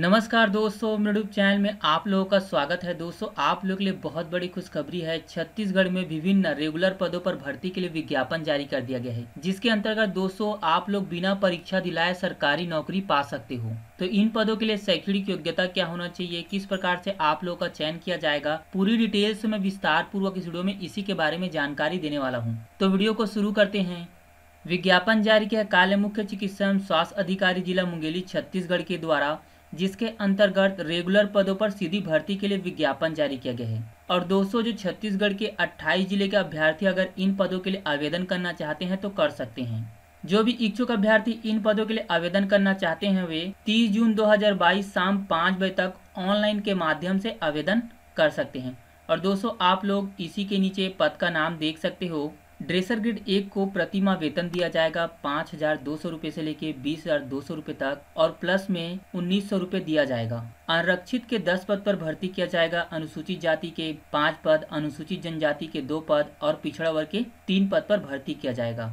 नमस्कार दोस्तों मृडूब चैनल में आप लोगों का स्वागत है दोस्तों आप लोग के लिए बहुत बड़ी खुशखबरी है छत्तीसगढ़ में विभिन्न रेगुलर पदों पर भर्ती के लिए विज्ञापन जारी कर दिया गया है जिसके अंतर्गत दोस्तों आप लोग बिना परीक्षा दिलाए सरकारी नौकरी पा सकते हो तो इन पदों के लिए शैक्षणिक योग्यता क्या होना चाहिए किस प्रकार से आप लोगों का चयन किया जाएगा पूरी डिटेल्स में विस्तार पूर्वक इस वीडियो में इसी के बारे में जानकारी देने वाला हूँ तो वीडियो को शुरू करते हैं विज्ञापन जारी किया कार्य मुख्य चिकित्सा एवं स्वास्थ्य अधिकारी जिला मुंगेली छत्तीसगढ़ के द्वारा जिसके अंतर्गत रेगुलर पदों पर सीधी भर्ती के लिए विज्ञापन जारी किया गया है और दोस्तों जो छत्तीसगढ़ के 28 जिले के अभ्यर्थी अगर इन पदों के लिए आवेदन करना चाहते हैं तो कर सकते हैं जो भी इच्छुक अभ्यर्थी इन पदों के लिए आवेदन करना चाहते हैं वे 30 जून 2022 शाम पाँच बजे तक ऑनलाइन के माध्यम से आवेदन कर सकते हैं और दोस्तों आप लोग इसी के नीचे पद का नाम देख सकते हो ड्रेसर ग्रेड एक को प्रतिमा वेतन दिया जाएगा पाँच हजार दो सौ रूपए से लेकर बीस हजार दो सौ रूपए तक और प्लस में उन्नीस सौ रूपए दिया जाएगा आरक्षित के दस पद पर भर्ती किया जाएगा अनुसूचित जाति के पाँच पद अनुसूचित जनजाति के दो पद और पिछड़ा वर्ग के तीन पद पर भर्ती किया जाएगा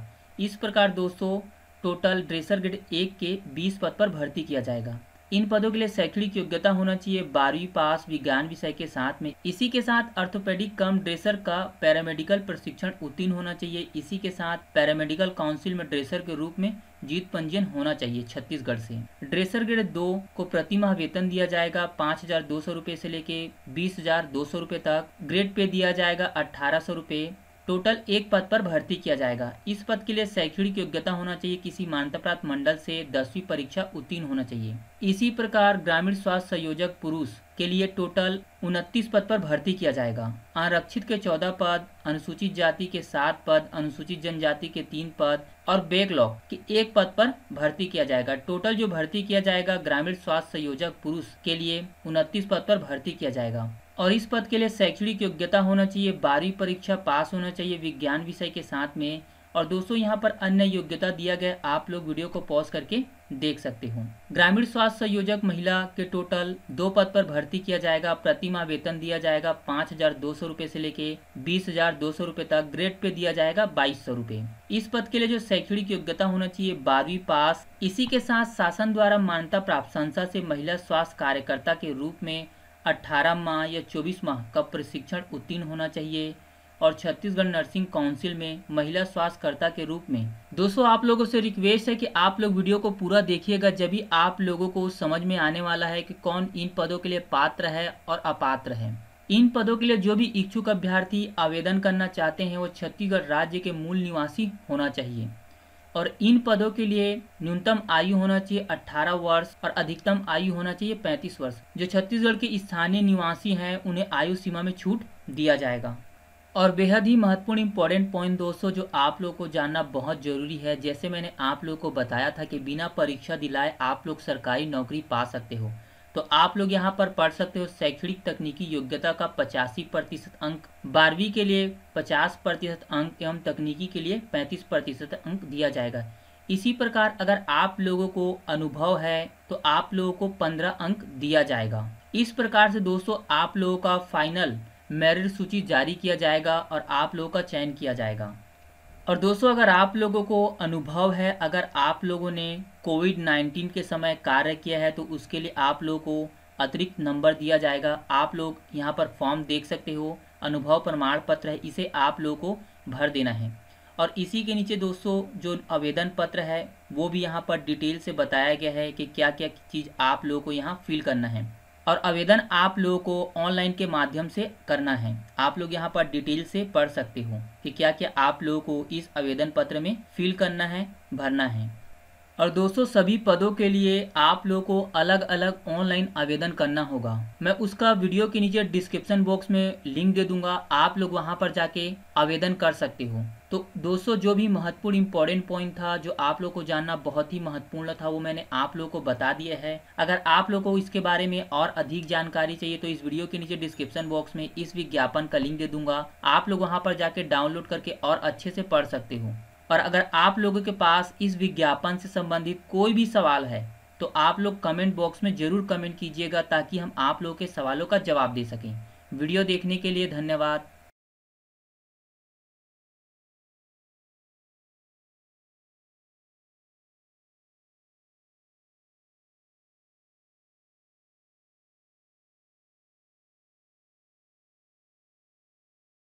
इस प्रकार दोस्तों टोटल ड्रेसर ग्रेड एक के बीस पद पर भर्ती किया जाएगा इन पदों के लिए शैक्षणिक योग्यता होना चाहिए बारहवीं पास विज्ञान विषय के साथ में इसी के साथ अर्थोपेडिक कम ड्रेसर का पैरामेडिकल प्रशिक्षण उत्तीर्ण होना चाहिए इसी के साथ पैरामेडिकल काउंसिल में ड्रेसर के रूप में जीत पंजीयन होना चाहिए छत्तीसगढ़ से ड्रेसर ग्रेड दो को प्रति माह वेतन दिया जाएगा पाँच हजार दो सौ रूपए से लेके बीस हजार दो सौ रूपए तक ग्रेड पे दिया जाएगा अठारह सौ रूपए टोटल एक पद पर भर्ती किया जाएगा इस पद के लिए शैक्षणिक योग्यता होना चाहिए किसी मान्यता प्राप्त मंडल से दसवीं परीक्षा उत्तीर्ण होना चाहिए इसी प्रकार ग्रामीण स्वास्थ्य संयोजक पुरुष के लिए टोटल उनतीस पद पर भर्ती किया जाएगा आरक्षित के चौदह पद अनुसूचित जाति के सात पद अनुसूचित जनजाति के तीन पद और बैकलॉग के एक पद पर भर्ती किया जाएगा टोटल जो भर्ती किया जाएगा ग्रामीण स्वास्थ्य संयोजक पुरुष के लिए उनतीस पद पर भर्ती किया जाएगा और इस पद के लिए शैक्षणिक योग्यता होना चाहिए बारहवीं परीक्षा पास होना चाहिए विज्ञान विषय के साथ में और दोस्तों यहाँ पर अन्य योग्यता दिया गया आप लोग वीडियो को पॉज करके देख सकते हो ग्रामीण स्वास्थ्य संयोजक महिला के टोटल दो पद पर भर्ती किया जाएगा प्रतिमा वेतन दिया जाएगा पाँच हजार दो सौ रूपए से लेके बीस हजार दो सौ रूपए तक ग्रेड पे दिया जाएगा बाईस सौ रूपए इस पद के लिए जो शैक्षणिक योग्यता होना चाहिए बारहवीं पास इसी के साथ शासन द्वारा मान्यता प्राप्त संस्था से महिला स्वास्थ्य कार्यकर्ता के रूप में 18 माह या 24 माह का प्रशिक्षण उत्तीर्ण होना चाहिए और छत्तीसगढ़ नर्सिंग काउंसिल में महिला स्वास्थ्यकर्ता के रूप में दोस्तों आप लोगों से रिक्वेस्ट है कि आप लोग वीडियो को पूरा देखिएगा जब भी आप लोगों को समझ में आने वाला है कि कौन इन पदों के लिए पात्र है और अपात्र है इन पदों के लिए जो भी इच्छुक अभ्यर्थी आवेदन करना चाहते हैं वो छत्तीसगढ़ राज्य के मूल निवासी होना चाहिए और इन पदों के लिए न्यूनतम आयु होना चाहिए 18 वर्ष और अधिकतम आयु होना चाहिए 35 वर्ष जो छत्तीसगढ़ के स्थानीय निवासी हैं उन्हें आयु सीमा में छूट दिया जाएगा और बेहद ही महत्वपूर्ण इम्पोर्टेंट पॉइंट दोस्तों जो आप लोगों को जानना बहुत ज़रूरी है जैसे मैंने आप लोगों को बताया था कि बिना परीक्षा दिलाए आप लोग सरकारी नौकरी पा सकते हो तो आप लोग यहाँ पर पढ़ सकते हो शैक्षणिक तकनीकी योग्यता का पचासी प्रतिशत अंक बारहवीं के लिए पचास प्रतिशत अंक एवं तकनीकी के लिए पैंतीस प्रतिशत अंक दिया जाएगा इसी प्रकार अगर आप लोगों को अनुभव है तो आप लोगों को पंद्रह अंक दिया जाएगा इस प्रकार से दोस्तों आप लोगों का फाइनल मेरिट सूची जारी किया जाएगा और आप लोगों का चयन किया जाएगा और दोस्तों अगर आप लोगों को अनुभव है अगर आप लोगों ने कोविड नाइन्टीन के समय कार्य किया है तो उसके लिए आप लोगों को अतिरिक्त नंबर दिया जाएगा आप लोग यहाँ पर फॉर्म देख सकते हो अनुभव प्रमाण पत्र है इसे आप लोगों को भर देना है और इसी के नीचे दोस्तों जो आवेदन पत्र है वो भी यहाँ पर डिटेल से बताया गया है कि क्या क्या चीज़ आप लोगों को यहाँ फिल करना है और आवेदन आप लोगों को ऑनलाइन के माध्यम से करना है आप लोग यहाँ पर डिटेल से पढ़ सकते हो कि क्या क्या आप लोगों को इस आवेदन पत्र में फिल करना है भरना है और दोस्तों सभी पदों के लिए आप लोगों को अलग अलग ऑनलाइन आवेदन करना होगा मैं उसका वीडियो के नीचे डिस्क्रिप्शन बॉक्स में लिंक दे दूंगा आप लोग वहां पर जाके आवेदन कर सकते हो तो दोस्तों जो भी महत्वपूर्ण इम्पोर्टेंट पॉइंट था जो आप लोग को जानना बहुत ही महत्वपूर्ण था वो मैंने आप लोग को बता दिया है अगर आप लोग को इसके बारे में और अधिक जानकारी चाहिए तो इस वीडियो के नीचे डिस्क्रिप्शन बॉक्स में इस विज्ञापन का लिंक दे दूंगा आप लोग वहाँ पर जाके डाउनलोड करके और अच्छे से पढ़ सकते हो और अगर आप लोगों के पास इस विज्ञापन से संबंधित कोई भी सवाल है तो आप लोग कमेंट बॉक्स में ज़रूर कमेंट कीजिएगा ताकि हम आप लोगों के सवालों का जवाब दे सकें वीडियो देखने के लिए धन्यवाद